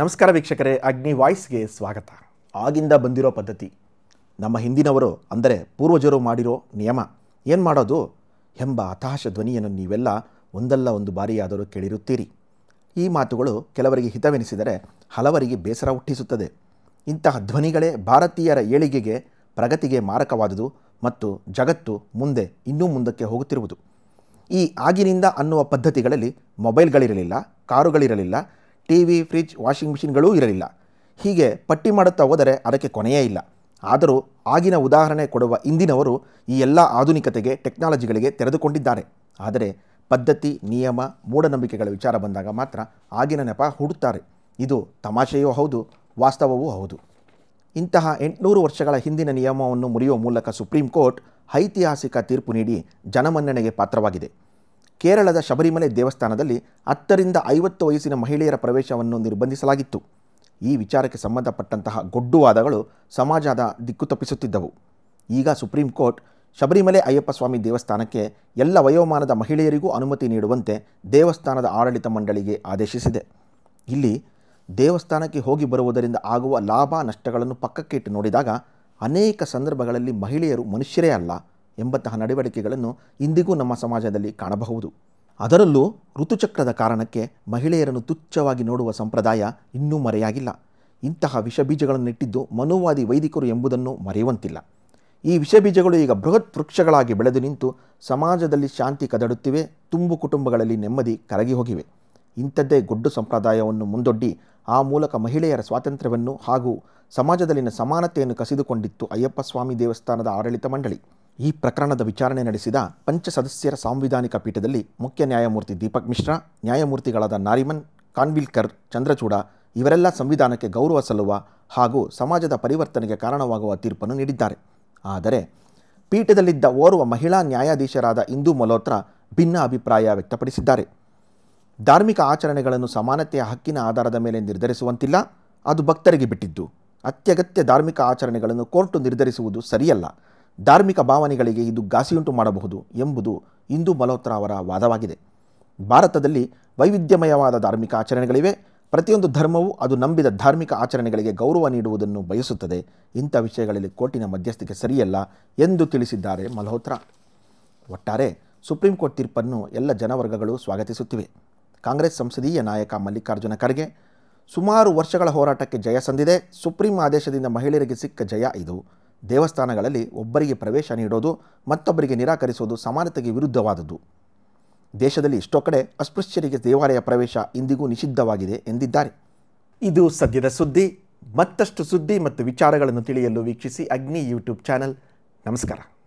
ನಮಸ್ಕಾರ ವೀಕ್ಷಕರೇ ಅಗ್ನಿ ವಾಯ್ಸ್ಗೆ ಸ್ವಾಗತ ಆಗಿಂದ ಬಂದಿರೋ ಪದ್ಧತಿ ನಮ್ಮ ಹಿಂದಿನವರು ಅಂದರೆ ಪೂರ್ವಜರು ಮಾಡಿರೋ ನಿಯಮ ಏನು ಮಾಡೋದು ಎಂಬ ಹತಾಶ ಧ್ವನಿಯನ್ನು ನೀವೆಲ್ಲ ಒಂದಲ್ಲ ಒಂದು ಬಾರಿಯಾದರೂ ಕೇಳಿರುತ್ತೀರಿ ಈ ಮಾತುಗಳು ಕೆಲವರಿಗೆ ಹಿತವೆನಿಸಿದರೆ ಹಲವರಿಗೆ ಬೇಸರ ಹುಟ್ಟಿಸುತ್ತದೆ ಇಂತಹ ಧ್ವನಿಗಳೇ ಭಾರತೀಯರ ಏಳಿಗೆಗೆ ಪ್ರಗತಿಗೆ ಮಾರಕವಾದುದು ಮತ್ತು ಜಗತ್ತು ಮುಂದೆ ಇನ್ನೂ ಮುಂದಕ್ಕೆ ಹೋಗುತ್ತಿರುವುದು ಈ ಆಗಿನಿಂದ ಅನ್ನುವ ಪದ್ಧತಿಗಳಲ್ಲಿ ಮೊಬೈಲ್ಗಳಿರಲಿಲ್ಲ ಕಾರುಗಳಿರಲಿಲ್ಲ ಟಿ ವಿ ಫ್ರಿಜ್ ವಾಷಿಂಗ್ ಮಿಷಿನ್ಗಳೂ ಇರಲಿಲ್ಲ ಹೀಗೆ ಪಟ್ಟಿ ಮಾಡುತ್ತಾ ಹೋದರೆ ಅದಕ್ಕೆ ಕೊನೆಯೇ ಇಲ್ಲ ಆದರೂ ಆಗಿನ ಉದಾಹರಣೆ ಕೊಡುವ ಇಂದಿನವರು ಈ ಎಲ್ಲ ಆಧುನಿಕತೆಗೆ ಟೆಕ್ನಾಲಜಿಗಳಿಗೆ ತೆರೆದುಕೊಂಡಿದ್ದಾರೆ ಆದರೆ ಪದ್ಧತಿ ನಿಯಮ ಮೂಢನಂಬಿಕೆಗಳ ವಿಚಾರ ಬಂದಾಗ ಮಾತ್ರ ಆಗಿನ ನೆಪ ಹುಡುತ್ತಾರೆ ಇದು ತಮಾಷೆಯೂ ಹೌದು ವಾಸ್ತವವೂ ಹೌದು ಇಂತಹ ಎಂಟುನೂರು ವರ್ಷಗಳ ಹಿಂದಿನ ನಿಯಮವನ್ನು ಮುರಿಯುವ ಮೂಲಕ ಸುಪ್ರೀಂ ಕೋರ್ಟ್ ಐತಿಹಾಸಿಕ ತೀರ್ಪು ನೀಡಿ ಜನಮನ್ನಣೆಗೆ ಪಾತ್ರವಾಗಿದೆ ಕೇರಳದ ಶಬರಿಮಲೆ ದೇವಸ್ಥಾನದಲ್ಲಿ ಹತ್ತರಿಂದ ಐವತ್ತು ವಯಸ್ಸಿನ ಮಹಿಳೆಯರ ಪ್ರವೇಶವನ್ನು ನಿರ್ಬಂಧಿಸಲಾಗಿತ್ತು ಈ ವಿಚಾರಕ್ಕೆ ಸಂಬಂಧಪಟ್ಟಂತಹ ಗೊಡ್ಡು ವಾದಗಳು ಸಮಾಜದ ದಿಕ್ಕು ತಪ್ಪಿಸುತ್ತಿದ್ದವು ಈಗ ಸುಪ್ರೀಂ ಕೋರ್ಟ್ ಶಬರಿಮಲೆ ಅಯ್ಯಪ್ಪ ಸ್ವಾಮಿ ದೇವಸ್ಥಾನಕ್ಕೆ ಎಲ್ಲ ವಯೋಮಾನದ ಮಹಿಳೆಯರಿಗೂ ಅನುಮತಿ ನೀಡುವಂತೆ ದೇವಸ್ಥಾನದ ಆಡಳಿತ ಮಂಡಳಿಗೆ ಆದೇಶಿಸಿದೆ ಇಲ್ಲಿ ದೇವಸ್ಥಾನಕ್ಕೆ ಹೋಗಿ ಬರುವುದರಿಂದ ಆಗುವ ಲಾಭ ನಷ್ಟಗಳನ್ನು ಪಕ್ಕಕ್ಕೆ ಇಟ್ಟು ನೋಡಿದಾಗ ಅನೇಕ ಸಂದರ್ಭಗಳಲ್ಲಿ ಮಹಿಳೆಯರು ಮನುಷ್ಯರೇ ಅಲ್ಲ ಎಂಬಂತಹ ನಡವಳಿಕೆಗಳನ್ನು ಇಂದಿಗೂ ನಮ್ಮ ಸಮಾಜದಲ್ಲಿ ಕಾಣಬಹುದು ಅದರಲ್ಲೂ ಋತುಚಕ್ರದ ಕಾರಣಕ್ಕೆ ಮಹಿಳೆಯರನ್ನು ತುಚ್ಛವಾಗಿ ನೋಡುವ ಸಂಪ್ರದಾಯ ಇನ್ನೂ ಮರೆಯಾಗಿಲ್ಲ ಇಂತಹ ವಿಷಬೀಜಗಳನ್ನು ಇಟ್ಟಿದ್ದು ಮನೋವಾದಿ ವೈದಿಕರು ಎಂಬುದನ್ನು ಮರೆಯುವಂತಿಲ್ಲ ಈ ವಿಷಬೀಜಗಳು ಈಗ ಬೃಹತ್ ವೃಕ್ಷಗಳಾಗಿ ಬೆಳೆದು ನಿಂತು ಸಮಾಜದಲ್ಲಿ ಶಾಂತಿ ಕದಡುತ್ತಿವೆ ತುಂಬು ಕುಟುಂಬಗಳಲ್ಲಿ ನೆಮ್ಮದಿ ಕರಗಿ ಹೋಗಿವೆ ಇಂಥದ್ದೇ ಗೊಡ್ಡು ಸಂಪ್ರದಾಯವನ್ನು ಮುಂದೊಡ್ಡಿ ಆ ಮೂಲಕ ಮಹಿಳೆಯರ ಸ್ವಾತಂತ್ರ್ಯವನ್ನು ಹಾಗೂ ಸಮಾಜದಲ್ಲಿನ ಸಮಾನತೆಯನ್ನು ಕಸಿದುಕೊಂಡಿತ್ತು ಅಯ್ಯಪ್ಪ ಸ್ವಾಮಿ ದೇವಸ್ಥಾನದ ಆಡಳಿತ ಮಂಡಳಿ ಈ ಪ್ರಕರಣದ ವಿಚಾರಣೆ ನಡೆಸಿದ ಪಂಚ ಸದಸ್ಯರ ಸಾಂವಿಧಾನಿಕ ಪೀಠದಲ್ಲಿ ಮುಖ್ಯ ನ್ಯಾಯಮೂರ್ತಿ ದೀಪಕ್ ಮಿಶ್ರಾ ನ್ಯಾಯಮೂರ್ತಿಗಳಾದ ನಾರಿಮನ್ ಕಾನ್ವಿಲ್ಕರ್ ಚಂದ್ರಚೂಡ ಇವರೆಲ್ಲ ಸಂವಿಧಾನಕ್ಕೆ ಗೌರವ ಸಲ್ಲುವ ಹಾಗೂ ಸಮಾಜದ ಪರಿವರ್ತನೆಗೆ ಕಾರಣವಾಗುವ ತೀರ್ಪನ್ನು ನೀಡಿದ್ದಾರೆ ಆದರೆ ಪೀಠದಲ್ಲಿದ್ದ ಓರ್ವ ಮಹಿಳಾ ನ್ಯಾಯಾಧೀಶರಾದ ಇಂದು ಮಲ್ಹೋತ್ರಾ ಭಿನ್ನ ಅಭಿಪ್ರಾಯ ವ್ಯಕ್ತಪಡಿಸಿದ್ದಾರೆ ಧಾರ್ಮಿಕ ಆಚರಣೆಗಳನ್ನು ಸಮಾನತೆಯ ಹಕ್ಕಿನ ಆಧಾರದ ಮೇಲೆ ನಿರ್ಧರಿಸುವಂತಿಲ್ಲ ಅದು ಭಕ್ತರಿಗೆ ಬಿಟ್ಟಿದ್ದು ಅತ್ಯಗತ್ಯ ಧಾರ್ಮಿಕ ಆಚರಣೆಗಳನ್ನು ಕೋರ್ಟು ನಿರ್ಧರಿಸುವುದು ಸರಿಯಲ್ಲ ಧಾರ್ಮಿಕ ಭಾವನೆಗಳಿಗೆ ಇದು ಘಾಸಿಯುಂಟು ಮಾಡಬಹುದು ಎಂಬುದು ಹಿಂದೂ ಮಲ್ಹೋತ್ರಾ ಅವರ ವಾದವಾಗಿದೆ ಭಾರತದಲ್ಲಿ ವೈವಿಧ್ಯಮಯವಾದ ಧಾರ್ಮಿಕ ಆಚರಣೆಗಳಿವೆ ಪ್ರತಿಯೊಂದು ಧರ್ಮವು ಅದು ನಂಬಿದ ಧಾರ್ಮಿಕ ಆಚರಣೆಗಳಿಗೆ ಗೌರವ ನೀಡುವುದನ್ನು ಬಯಸುತ್ತದೆ ಇಂಥ ವಿಷಯಗಳಲ್ಲಿ ಕೋರ್ಟಿನ ಮಧ್ಯಸ್ಥಿಕೆ ಸರಿಯಲ್ಲ ಎಂದು ತಿಳಿಸಿದ್ದಾರೆ ಮಲ್ಹೋತ್ರಾ ಒಟ್ಟಾರೆ ಸುಪ್ರೀಂ ಕೋರ್ಟ್ ತೀರ್ಪನ್ನು ಎಲ್ಲ ಜನವರ್ಗಗಳು ಸ್ವಾಗತಿಸುತ್ತಿವೆ ಕಾಂಗ್ರೆಸ್ ಸಂಸದೀಯ ನಾಯಕ ಮಲ್ಲಿಕಾರ್ಜುನ ಖರ್ಗೆ ಸುಮಾರು ವರ್ಷಗಳ ಹೋರಾಟಕ್ಕೆ ಜಯ ಸಂದಿದೆ ಸುಪ್ರೀಂ ಆದೇಶದಿಂದ ಮಹಿಳೆಯರಿಗೆ ಸಿಕ್ಕ ಜಯ ಇದು ದೇವಸ್ಥಾನಗಳಲ್ಲಿ ಒಬ್ಬರಿಗೆ ಪ್ರವೇಶ ನೀಡೋದು ಮತ್ತೊಬ್ಬರಿಗೆ ನಿರಾಕರಿಸೋದು ಸಮಾನತೆಗೆ ವಿರುದ್ಧವಾದದ್ದು ದೇಶದಲ್ಲಿ ಎಷ್ಟೋ ಕಡೆ ಅಸ್ಪೃಶ್ಯರಿಗೆ ದೇವಾಲಯ ಪ್ರವೇಶ ಇಂದಿಗೂ ನಿಷಿದ್ಧವಾಗಿದೆ ಎಂದಿದ್ದಾರೆ ಇದು ಸದ್ಯದ ಸುದ್ದಿ ಮತ್ತಷ್ಟು ಸುದ್ದಿ ಮತ್ತು ವಿಚಾರಗಳನ್ನು ತಿಳಿಯಲು ವೀಕ್ಷಿಸಿ ಅಗ್ನಿ ಯೂಟ್ಯೂಬ್ ಚಾನಲ್ ನಮಸ್ಕಾರ